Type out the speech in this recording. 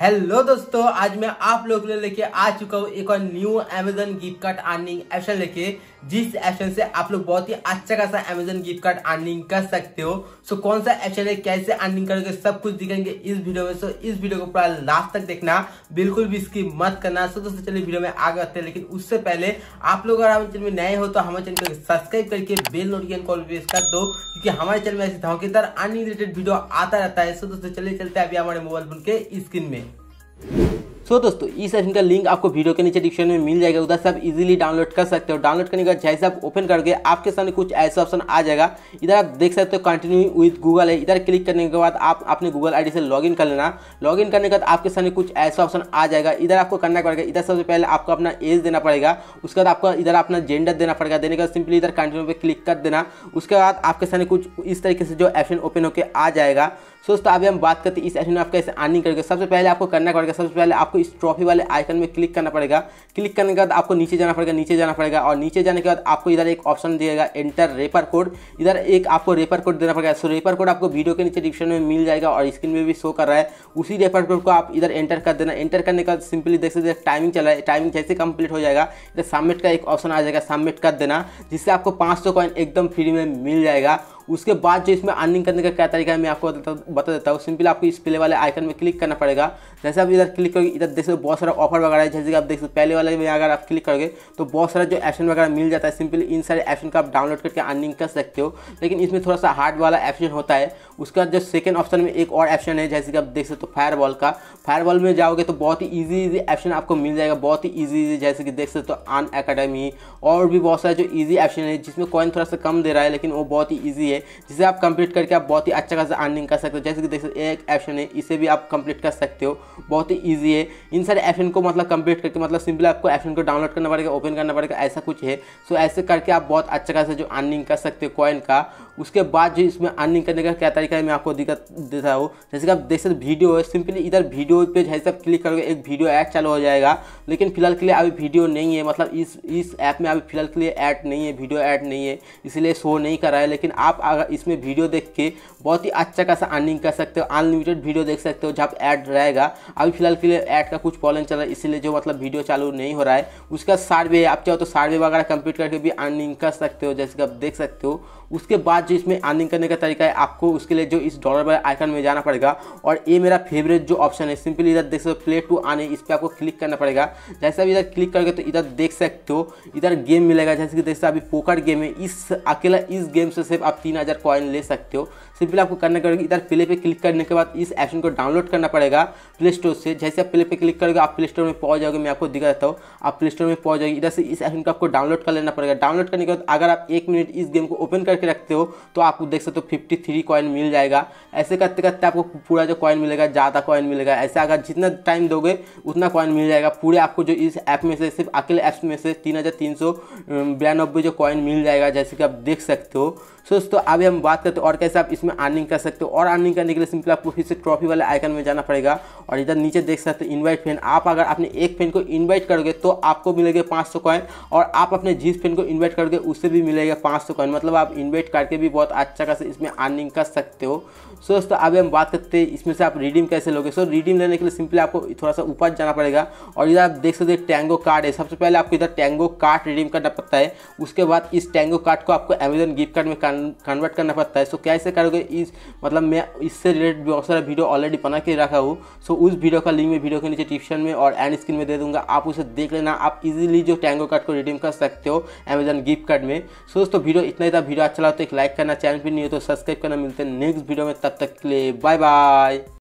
hello दोस्तों आज मैं आप लोग के लिए लेके आ चुका हूँ एक और new Amazon gift card earning ऐसा लेके जिस ऑप्शन से आप लोग बहुत ही अच्छा खासा अमेजन गिफ्ट कार्ड अर्निंग कर सकते हो सो कौन सा ऑप्शन है कैसे अर्निंग करोगे सब कुछ दिखेंगे इस वीडियो में सो इस वीडियो को पूरा लास्ट तक देखना बिल्कुल भी इसकी मत करना सो दोस्तों चलिए वीडियो में आगे बढ़ते हैं लेकिन उससे पहले आप लोग अगर हमारे चैनल में नए हो तो हमारे चैनल को सब्सक्राइब करके बेल नोटिफिकेशन कॉल प्रेस कर दो क्योंकि हमारे चैनल में ऐसे धमाकेदार अर्निंग रिलेटेड वीडियो आता रहता है सो दोस्तों चलिए चलते हैं अभी हमारे मोबाइल फोन के स्क्रीन में सो so, दोस्तों ये सब इनका लिंक आपको वीडियो के नीचे डिस्क्रिप्शन में मिल जाएगा उधर से आप इजीली डाउनलोड कर सकते हो डाउनलोड करने के बाद जैसे आप ओपन करके आपके सामने कुछ ऐसा ऑप्शन आ जाएगा इधर आप देख सकते हो कंटिन्यू विथ गूगल है इधर क्लिक करने के बाद आप अपने गूगल आई से लॉग कर लेना लॉग करने के बाद आपके सामने कुछ ऐसा ऑप्शन आ जाएगा इधर आपको करना पड़ेगा इधर सबसे पहले आपको अपना एज देना पड़ेगा उसके बाद आपको इधर अपना जेंडर देना पड़ेगा देने के बाद सिंपली इधर कंटिन्यू पर क्लिक कर देना उसके बाद आपके सामने कुछ इस तरीके से जो ऑप्शन ओपन होकर आ जाएगा सो दोस्तों अभी हम बात करते हैं इस ऑप्शन में आप कैसे अर्निंग करोगे सबसे पहले आपको करना पड़ेगा सबसे पहले आपको आपको इस ट्रॉफी वाले आइकन में क्लिक करना पड़ेगा क्लिक करने के बाद आपको नीचे जाना पड़ेगा नीचे जाना पड़ेगा और नीचे जाने के बाद आपको इधर एक ऑप्शन दिएगा एंटर रेपर कोड इधर एक आपको रेपर कोड देना पड़ेगा सो रेपर कोड आपको वीडियो के नीचे डिस्क्रिप्शन में मिल जाएगा और स्क्रीन में भी शो कर रहा है उसी रेपर कोड को आप इधर एंटर कर देना एंटर करने के बाद सिंपली देख सकते टाइमिंग चल रहा है टाइमिंग जैसे कंप्लीट हो जाएगा इधर सबमिट का एक ऑप्शन आ जाएगा सबमिट कर देना जिससे आपको पाँच सौ कॉइन एकदम फ्री में मिल जाएगा उसके बाद जो इसमें अर्निंग करने का क्या तरीका है मैं आपको बता देता हूँ सिंपली आपको इस प्ले वाले आइकन में क्लिक करना पड़ेगा जैसे आप इधर क्लिक करोगे इधर देख सकते हो बहुत सारा ऑफर वगैरह है जैसे कि आप देख सकते पहले वाले में अगर आप क्लिक करोगे तो बहुत सारा जो एप्शन वगैरह मिल जाता है सिंपली इन सारे एप्शन का आप डाउनलोड करके अर्निंग कर सकते हो लेकिन इसमें थोड़ा सा हार्ड वाला ऑप्शन होता है उसके बाद जो सेकेंड ऑप्शन में एक और ऑप्शन है जैसे कि आप देख सकते हो फायर बॉल का फायर बॉल में जाओगे तो बहुत ही ईजी ईजी ऑप्शन आपको मिल जाएगा बहुत ही ईजी ईजी जैसे कि देख सकते हो अन अकेडमी और भी बहुत सारे जो ईजी ऑप्शन है जिसमें कॉइन थोड़ा सा कम दे रहा है लेकिन वो बहुत ही ईजी है है जिसे आप कंप्लीट करके आप बहुत ही अच्छा खासा अर्निंग कर सकते हो जैसे कि देख सकते एक ऑप्शन है इसे भी आप कंप्लीट कर सकते हो बहुत ही ईजी है इन सारे ऑप्शन को मतलब कंप्लीट करके मतलब सिंपल आपको ऑप्शन को डाउनलोड करना पड़ेगा ओपन करना पड़ेगा ऐसा कुछ है सो ऐसे करके आप बहुत अच्छा खासा जो अर्निंग कर सकते हो कॉइन का उसके बाद जो इसमें अर्निंग करने का क्या तरीका है मैं आपको दिक्कत देता हूँ जैसे कि आप देख सकते वीडियो है सिंपली इधर वीडियो पे जैसे आप क्लिक करोगे एक वीडियो ऐड चालू हो जाएगा लेकिन फिलहाल के लिए अभी वीडियो नहीं है मतलब इस इस ऐप में अभी फिलहाल के लिए ऐड नहीं है वीडियो ऐड नहीं है इसलिए शो नहीं कर रहा है लेकिन आप अगर इसमें वीडियो देख के बहुत ही अच्छा खासा अर्निंग कर सकते हो अनलिमिटेड वीडियो देख सकते हो जब ऐड रहेगा अभी फिलहाल के लिए ऐड का कुछ प्रॉब्लम चल रहा है इसीलिए जो मतलब वीडियो चालू नहीं हो रहा है उसका सर्वे आप चाहो तो सर्वे वगैरह कंप्लीट करके भी अर्निंग कर सकते हो जैसे कि आप देख सकते हो उसके बाद जो इसमें अर्निंग करने का तरीका है आपको उसके लिए जो इस डॉलर वाले आइकन में जाना पड़ेगा और ये मेरा फेवरेट जो ऑप्शन है सिंपली इधर देख सकते हो प्ले टू आने इस पर आपको क्लिक करना पड़ेगा जैसे आप इधर क्लिक करोगे तो इधर देख सकते हो इधर गेम मिलेगा जैसे कि देखते अभी पोकर गेम है इस अकेला इस गेम से सिर्फ आप तीन हज़ार कॉइन ले सकते हो सिंपली आपको करना करोगे इधर प्ले पे क्लिक करने के बाद इस एक्शन को डाउनलोड करना पड़ेगा प्ले स्टोर से जैसे आप प्ले पे क्लिक करोगे आप प्ले स्टोर में पहुंच जाओगे मैं आपको दिखा देता हूँ आप प्ले स्टोर में पहुंच जाओगे इधर से इस एक्शन को आपको डाउनलोड कर लेना पड़ेगा डाउनलोड करने के बाद अगर आप एक मिनट इस गेम को ओपन कर करके रखते हो तो आपको देख सकते हो फिफ्टी थ्री कॉइन मिल जाएगा ऐसे करते करते आपको पूरा जो कॉइन मिलेगा ज़्यादा कॉइन मिलेगा ऐसे अगर जितना टाइम दोगे उतना कॉइन मिल जाएगा पूरे आपको जो इस ऐप में से सिर्फ अकेले ऐप्स में से तीन हज़ार तीन सौ बयानबे जो कॉइन मिल जाएगा जैसे कि आप देख सकते हो सो दोस्तों अभी हम बात करते हैं और कैसे आप इसमें अर्निंग कर सकते हो और अर्निंग करने के लिए सिंपल आपको फिर से ट्रॉफी वाले आइकन में जाना पड़ेगा और इधर नीचे देख सकते हो इनवाइट फ्रेंड आप अगर अपने एक फ्रेंड को इनवाइट करोगे तो आपको मिलेगा पाँच सौ कॉइन और आप अपने जिस फ्रेंड को इन्वाइट करोगे उससे भी मिलेगा पाँच सौ कॉइन मतलब आप इन... इन्वेस्ट करके भी बहुत अच्छा खास इसमें अर्निंग कर सकते हो सो दोस्तों अभी हम बात करते हैं इसमें से आप रिडीम कैसे लोगे सो रिडीम लेने के लिए सिंपली आपको थोड़ा सा ऊपर जाना पड़ेगा और इधर आप देख सकते हैं टैंगो कार्ड है सबसे पहले आपको इधर टैंगो कार्ड रिडीम करना पड़ता है उसके बाद इस टैंगो कार्ड को आपको अमेजन गिफ्ट कार्ड में कन्वर्ट करना पड़ता है सो कैसे करोगे इस मतलब मैं इससे रिलेटेड बहुत सारा वीडियो ऑलरेडी बना के रखा हूँ सो उस वीडियो का लिंक मैं वीडियो के नीचे डिस्क्रिप्शन में और एंड स्क्रीन में दे दूंगा आप उसे देख लेना आप इजिली जो टैंगो कार्ड को रिडीम कर सकते हो अमेजन गिफ्ट कार्ड में सो दोस्तों वीडियो इतना ही था वीडियो अच्छा लगा तो एक लाइक करना चैनल पर नहीं हो तो सब्सक्राइब करना मिलते हैं नेक्स्ट वीडियो में तब तक के लिए बाय बाय